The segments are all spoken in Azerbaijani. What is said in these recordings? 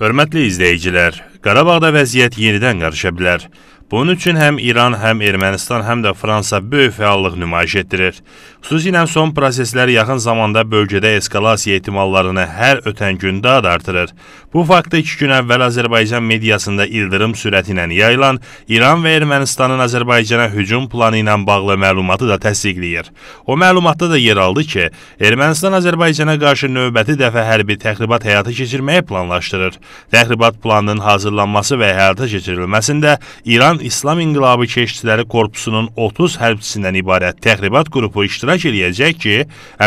Hörmətli izləyicilər, Qarabağda vəziyyət yenidən qarışa bilər. Bunun üçün həm İran, həm Ermənistan, həm də Fransa böyük fəallıq nümayiş etdirir. Xüsusilə son proseslər yaxın zamanda bölgədə eskalasiya ehtimallarını hər ötən gün daha da artırır. Bu faktı iki gün əvvəl Azərbaycan mediasında ildırım sürəti ilə yayılan İran və Ermənistanın Azərbaycana hücum planı ilə bağlı məlumatı da təsdiqləyir. O məlumatda da yer aldı ki, Ermənistan Azərbaycana qarşı növbəti dəfə hərbi təxribat həyata keçirməyi planlaşdırır. Təxribat planının hazırlanması və həyata keçirilməsində İran İslam İnqilabı Keşçiləri Korpusunun 30 hərbçisindən ibarət təxribat qrupu iştirak eləyəcək ki,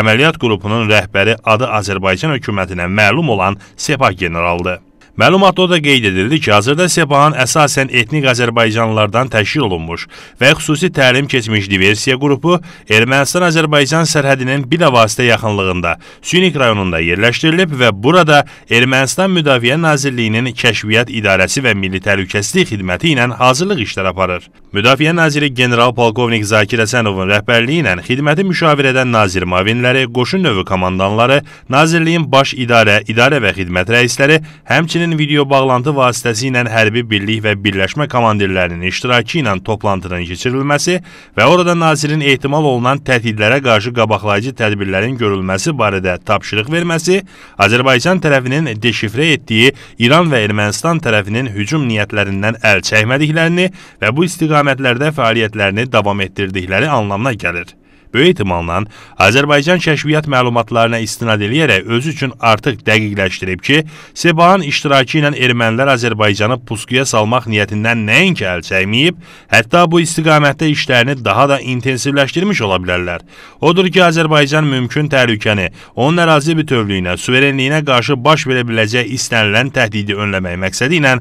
əməliyyat qrupunun rəhbəri adı Azərbaycan hökumətinə məlum olan Sepah generaldır. Məlumatda da qeyd edildi ki, hazırda Sepahın əsasən etnik Azərbaycanlılardan təşkil olunmuş və xüsusi təlim keçmiş diversiya qrupu Ermənistan-Azərbaycan sərhədinin bilavasitə yaxınlığında Sünik rayonunda yerləşdirilib və burada Ermənistan Müdafiə Nazirliyinin Kəşfiyyat İdarəsi və Milli Təhlükəsizlik Xidməti ilə hazırlıq işləri aparır. Müdafiə Naziri general-polkovnik Zakir Əsənovun rəhbərliyi ilə xidməti müşavirə edən nazir mavinləri, qoşun növü komandanları, nazirliyin baş idarə, idarə və xidmət rəisləri, həmçinin Həmçinin video bağlantı vasitəsilə hərbi birlik və birləşmə komandirlərinin iştirakı ilə toplantının keçirilməsi və orada nazirin ehtimal olunan təhdidlərə qarşı qabaqlayıcı tədbirlərin görülməsi barədə tapşırıq verməsi Azərbaycan tərəfinin deşifrə etdiyi İran və Ermənistan tərəfinin hücum niyyətlərindən əl çəkmədiklərini və bu istiqamətlərdə fəaliyyətlərini davam etdirdikləri anlamına gəlir böyük ehtimalla Azərbaycan kəşfiyyat məlumatlarına istinad eləyərək özü üçün artıq dəqiqləşdirib ki, Sebahan iştirakı ilə ermənilər Azərbaycanı pusquya salmaq niyyətindən nəinki əl çəkməyib, hətta bu istiqamətdə işlərini daha da intensivləşdirmiş ola bilərlər. Odur ki, Azərbaycan mümkün təhlükəni, onun ərazi bütövlüyünə, suverenliyinə qarşı baş verə biləcək istənilən təhdidi önləmək məqsədi ilə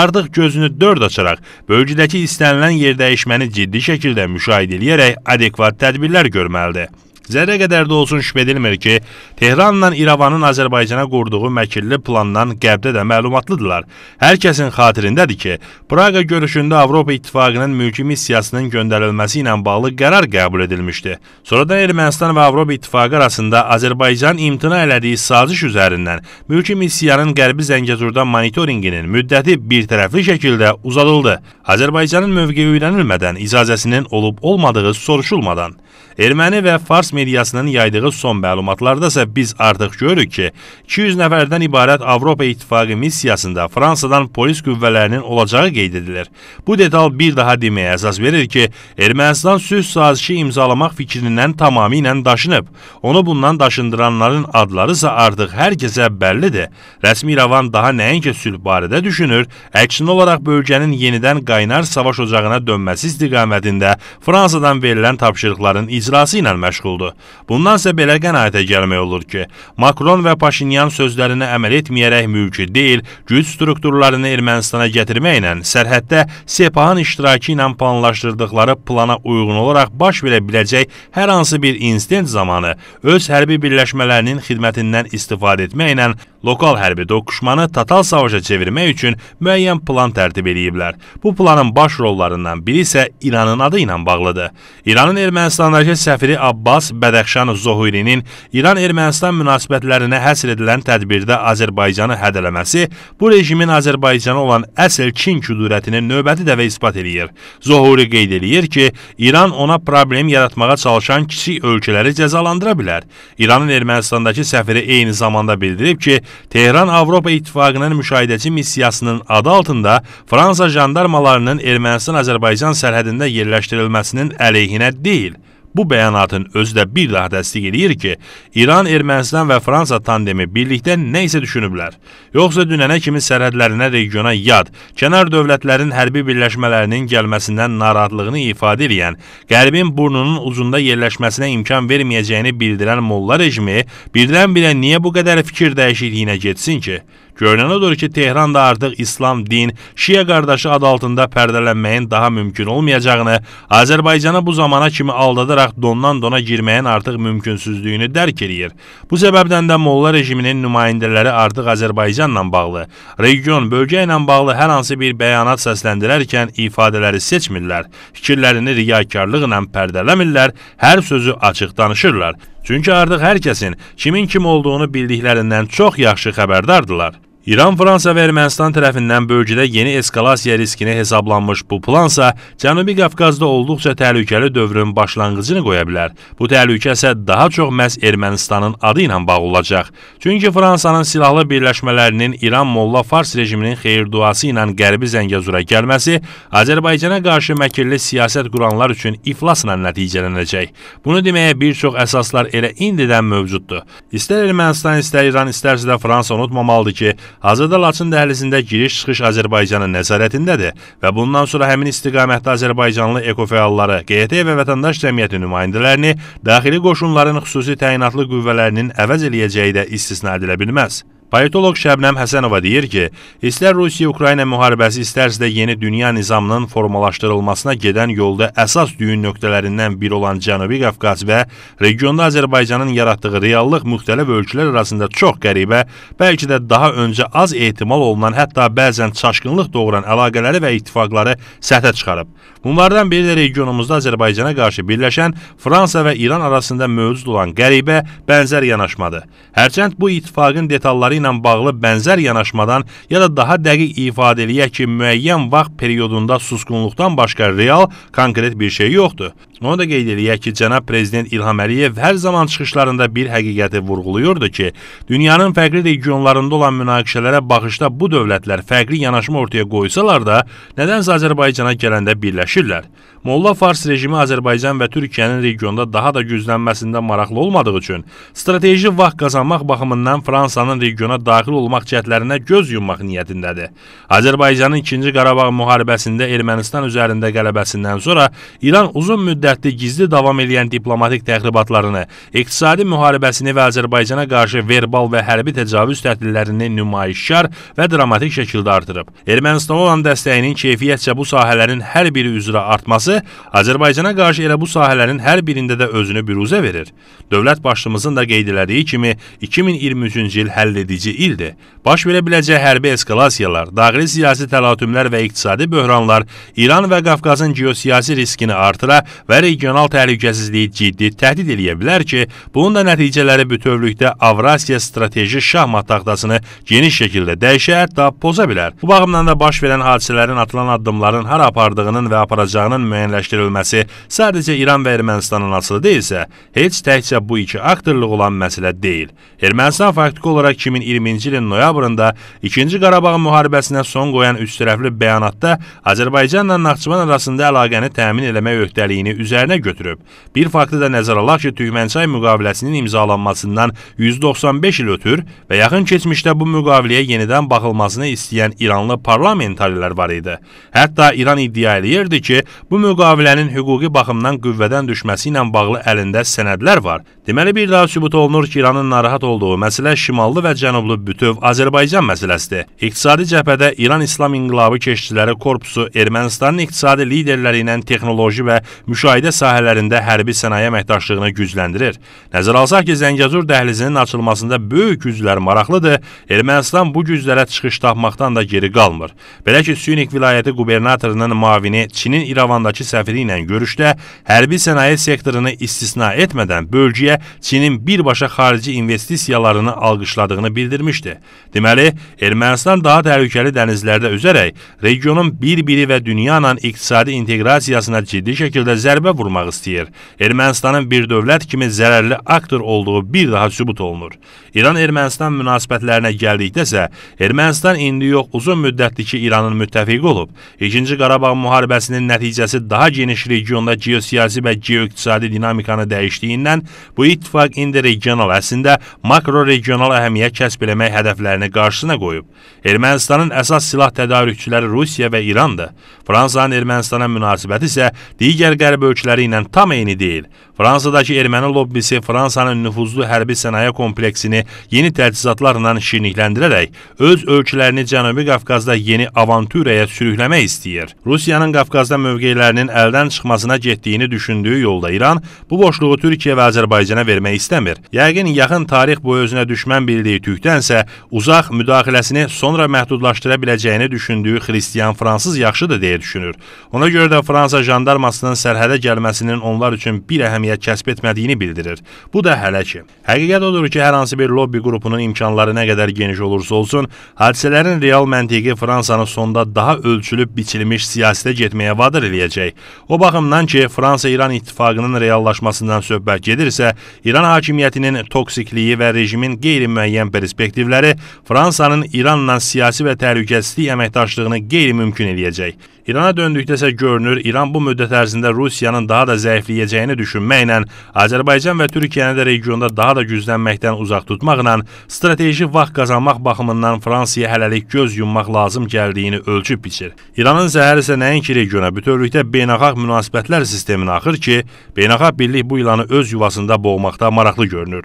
artıq gözünü dörd açaraq bölgədəki istənilən yerdəyişməni ciddi şəkildə müşahidə eləyərək adekvat tədbirlər görür. görməlidir. Zərə qədər də olsun şübh edilmir ki, Tehranla İrəvanın Azərbaycana qurduğu məkirli plandan Qərbdə də məlumatlıdırlar. Hər kəsin xatirindədir ki, Praqa görüşündə Avropa İttifaqının mülki missiyasının göndərilməsi ilə bağlı qərar qəbul edilmişdi. Sonradan Ermənistan və Avropa İttifaqı arasında Azərbaycan imtina elədiyi saziş üzərindən mülki missiyanın Qərbi Zəngəzurda monitorinqinin müddəti birtərəfli şəkildə uzadıldı. Azərbaycanın mövqeyi öyrənilmədən, icazəsinin olub-olmadığı soruşulmadan, erməni və fars mediasının yaydığı son məlumatlarda isə biz artıq görürük ki, 200 nəfərdən ibarət Avropa İttifaqı missiyasında Fransadan polis qüvvələrinin olacağı qeyd edilir. Bu detal bir daha deməyə əsas verir ki, Ermənistan sülh sazişi imzalamaq fikrindən tamamilə daşınıb. Onu bundan daşındıranların adları isə artıq hər kəsə bəllidir. Rəsmi İrəvan daha nəinki sülh barədə düşünür, əksinə olaraq bölgənin yenidən qaynar savaş ocağına dönməsi istiqamətində Fransadan verilən tapşırıqların icrası ilə məşğuldur oldu. Bundan isə belə qənaətə gəlmək olur ki, Makron və Paşinyan sözlərinə əməl etməyərək mülki deyil, güc strukturlarını Ermənistana gətirməklə sərhəddə Sepahın iştirakı ilə planlaşdırdıqları plana uyğun olaraq baş verə biləcək hər hansı bir instent zamanı öz hərbi birləşmələrinin xidmətindən istifadə etməklə lokal hərbi toqquşmanı total savaşa çevirmək üçün müəyyən plan tərtib eləyiblər. Bu planın baş rollarından biri isə İranın adı ilə bağlıdır. İranın Ermənistandakı səfiri Abbas Abbas Bədəxşanov Zohurinin İran-Ermənistan münasibətlərinə həsr edilən tədbirdə Azərbaycanı hədələməsi bu rejimin Azərbaycana olan əsl Çin küdurətini növbəti dəvə isbat eləyir. Zohuri qeyd eləyir ki, İran ona problem yaratmağa çalışan kiçik ölkələri cəzalandıra bilər. İranın Ermənistandakı səfiri eyni zamanda bildirib ki, Tehran Avropa İttifaqının müşahidəçi missiyasının adı altında Fransa jandarmalarının Ermənistan-Azərbaycan sərhədində yerləşdirilməsinin əleyhinə deyil. Bu bəyanatın özü də bir daha təsdiq edir ki, İran, Ermənistan və Fransa tandemi birlikdə nə isə düşünüblər. Yoxsa dünənə kimi sərhədlərinə regiona yad, kənar dövlətlərin hərbi birləşmələrinin gəlməsindən narahatlığını ifadə edən, Qərbin burnunun ucunda yerləşməsinə imkan verməyəcəyini bildirən Molla rejimi birdən-birə niyə bu qədər fikir dəyişikliyinə getsin ki? Görünən odur ki, Tehran da artıq İslam, din, Şiə qardaşı adı altında pərdələnməyin daha mümkün olmayacağını, Azərbaycanı bu zamana kimi aldadaraq dondan dona girməyin artıq mümkünsüzlüyünü dərk eləyir. Bu səbəbdən də Molla rejiminin nümayəndələri artıq Azərbaycanla bağlı, region, bölgə ilə bağlı hər hansı bir bəyanat səsləndirərkən ifadələri seçmirlər, fikirlərini riyakarlıqla pərdələmirlər, hər sözü açıq danışırlar. Çünki artıq hər kəsin kimin kim olduğunu bildiklərindən çox yaxşı xəbərdardılar. İran, Fransa və Ermənistan tərəfindən bölgədə yeni eskalasiya riskinə hesablanmış bu plansa Cənubi Qafqazda olduqca təhlükəli dövrün başlanğıcını qoya bilər. Bu təhlükə isə daha çox məhz Ermənistanın adı ilə bağlı olacaq. Çünki Fransanın silahlı birləşmələrinin İran Molla Fars rejiminin xeyirduası ilə Qərbi Zəngəzura gəlməsi Azərbaycana qarşı məkirli siyasət quranlar üçün iflasla nəticələnəcək. Bunu deməyə bir çox əsaslar elə indidən mövcuddur. İstər Ermənistan, istər İran, istərsə də Fransa unutmamalıdır ki, Hazırda Laçın dəhlizində giriş-çıxış Azərbaycanın nəzarətindədir və bundan sonra həmin istiqamətdə Azərbaycanlı ekofəalları, QT və vətəndaş cəmiyyəti nümayəndələrini daxili qoşunların xüsusi təyinatlı qüvvələrinin əvəz eləyəcəyi də istisna edilə bilməz. Politolog Şəbnəm Həsənova deyir ki, istər Rusiya-Ukrayna müharibəsi, istərsə də yeni dünya nizamının formalaşdırılmasına gedən yolda əsas düyün nöqtələrindən biri olan Cənubi Qafqaz və regionda Azərbaycanın yaratdığı reallıq müxtəlif ölkələr arasında çox qəribə, bəlkə də daha öncə az ehtimal olunan, hətta bəzən çaşqınlıq doğuran əlaqələri və ittifaqları səthə çıxarıb. Bunlardan biri də regionumuzda Azərbaycana qarşı birləşən Fransa və İran arasında mövcud olan qəribə bənzər yanaşmadır. Hərçənd bu ittifaqın detalları ilə bağlı bənzər yanaşmadan ya da daha dəqiq ifadə eləyək ki, müəyyən vaxt periodunda susqunluqdan başqa real, konkret bir şey yoxdur. Onu da qeyd eləyək ki, cənab prezident İlham Əliyev hər zaman çıxışlarında bir həqiqəti vurğuluyurdu ki, dünyanın fərqli regionlarında olan münaqişələrə baxışda bu dövlətlər fərqli yanaşma ortaya qoysalar da, nədənsə Azərbaycana gələndə birləşirlər. Molla Fars rejimi Azərbaycan və Türkiyənin regionda daha da güclənməsində maraqlı olmadığı üçün strateji vaxt qazanmaq baxımından Fransanın regiona Azərbaycana daxil olmaq cəhdlərinə göz yummaq niyyətindədir. Azərbaycanın 2-ci Qarabağ müharibəsində Ermənistan üzərində qələbəsindən sonra İran uzun müddətli gizli davam edən diplomatik təxribatlarını, iqtisadi müharibəsini və Azərbaycana qarşı verbal və hərbi təcavüz təhdidlərini nümayişkar və dramatik şəkildə artırıb. Ermənistana olan dəstəyinin keyfiyyətcə bu sahələrin hər biri üzrə artması Azərbaycana qarşı elə bu sahələrin hər birində də özünü büruzə verir. Dövlət başçımızın da qeyd elədiyi kimi 2023-cü il həll edici edici ildir. Baş verə biləcək hərbi eskalasiyalar, daxili siyasi təlatümlər və iqtisadi böhranlar İran və Qafqazın geosiyasi riskini artıra və regional təhlükəsizliyi ciddi təhdid eləyə bilər ki, bunun da nəticələri bütövlükdə Avrasiya strateji şahmat taxtasını geniş şəkildə dəyişə, hətta poza bilər. Bu baxımdan da baş verən hadisələrin atılan addımların hara apardığının və aparacağının müəyyənləşdirilməsi sadəcə İran və Ermənistanın asılı deyilsə, heç təkcə bu iki aktorluq olan məsələ deyil. Ermənistan faktiki olaraq 2000 2020-ci ilin noyabrında 2-ci Qarabağ müharibəsinə son qoyan üçtərəfli bəyanatda Azərbaycanla Naxçıvan arasında əlaqəni təmin eləmək öhdəliyini üzərinə götürüb. Bir faktı da nəzərə alaq ki, Türkmənçay müqaviləsinin imzalanmasından 195 il ötür və yaxın keçmişdə bu müqaviləyə yenidən baxılmasını istəyən İranlı parlamentarilər var idi. Hətta İran iddia eləyirdi ki, bu müqavilənin hüquqi baxımdan qüvvədən düşməsi ilə bağlı əlində sənədlər var. Deməli bir daha sübut olunur ki, İranın narahat olduğu məsələ şimallı və cənublu bütöv Azərbaycan məsələsidir. İqtisadi cəbhədə İran İslam İnqilabı Keşişçiləri Korpusu Ermənistanın iqtisadi liderləri ilə texnoloji və müşahidə sahələrində hərbi sənaye əməkdaşlığını gücləndirir. Nəzərə alsaq ki, Zəngəzur dəhlizinin açılmasında böyük güclər maraqlıdır. Ermənistan bu güclərə çıxış tapmaqdan da geri qalmır. Belə ki, Sünik vilayəti qubernatorunun müavini Çinin İrəvandakı səfiri ilə görüşdə hərbi sənaye sektorunu istisna etmədən bölgəyə Çinin birbaşa xarici investisiyalarını alqışladığını bildirmişdi. Deməli, Ermənistan daha təhlükəli dənizlərdə üzərək regionun bir-biri və dünya ilə iqtisadi inteqrasiyasına ciddi şəkildə zərbə vurmaq istəyir. Ermənistanın bir dövlət kimi zərərli aktor olduğu bir daha sübut olunur. İran-Ermənistan münasibətlərinə gəldikdə isə Ermənistan indi yox uzun müddətdir ki, İranın müttəfiqi olub. 2-ci Qarabağ müharibəsinin nəticəsi daha geniş regionda geosiyasi və geoiqtisadi dinamikanı dəyişdiyindən bu İttifaq indi regional, əslində makroregional əhəmiyyət kəsb eləmək hədəflərini qarşısına qoyub. Ermənistanın əsas silah tədarükçüləri Rusiya və İrandır. Fransanın Ermənistana münasibəti isə digər qərb ölkələri ilə tam eyni deyil. Fransadakı erməni lobbisi Fransanın nüfuzlu hərbi sənaye kompleksini yeni təchizatlarla şirinlikləndirərək öz ölkələrini Cənubi Qafqazda yeni avanturaya sürükləmək istəyir. Rusiyanın Qafqazda mövqelərinin əldən çıxmasına getdiyini düşündüyü yolda İran bu boşluğu Türkiyə və Azərbaycana vermək istəmir. Yəqin yaxın tarix boyu özünə düşmən bildiyi tükdənsə uzaq müdaxiləsini sonra məhdudlaşdıra biləcəyini düşündüyü xristiyan fransız yaxşıdır deyə düşünür. Ona görə də Fransa jandarmasının sərhədə gəlməsinin onlar üçün bir əhəmiyyəti mədəniyyət kəsb etmədiyini bildirir. Bu da hələ ki. Həqiqət odur ki, hər hansı bir lobbi qrupunun imkanları nə qədər geniş olursa olsun, hadisələrin real məntiqi Fransanı sonda daha ölçülüb biçilmiş siyasətə getməyə vadır eləyəcək. O baxımdan ki, Fransa-İran ittifaqının reallaşmasından söhbət gedirsə, İran hakimiyyətinin toksikliyi və rejimin qeyri-müəyyən perspektivləri Fransanın İranla siyasi və təhlükəsizlik əməkdaşlığını qeyri-mümkün eləyəcək. İrana döndükdə isə görünür, İran bu müddət ərzində Rusiyanın daha da zəifləyəcəyini düşünmək ilə Azərbaycan və Türkiyəni də regionda daha da güclənməkdən uzaq tutmaqla strateji vaxt qazanmaq baxımından Fransiya hələlik göz yummaq lazım gəldiyini ölçüb biçir. İranın zəhəri isə nəinki regiona, bütövlükdə beynəlxalq münasibətlər sisteminə axır ki, beynəlxalq birlik bu ilanı öz yuvasında boğmaqda maraqlı görünür.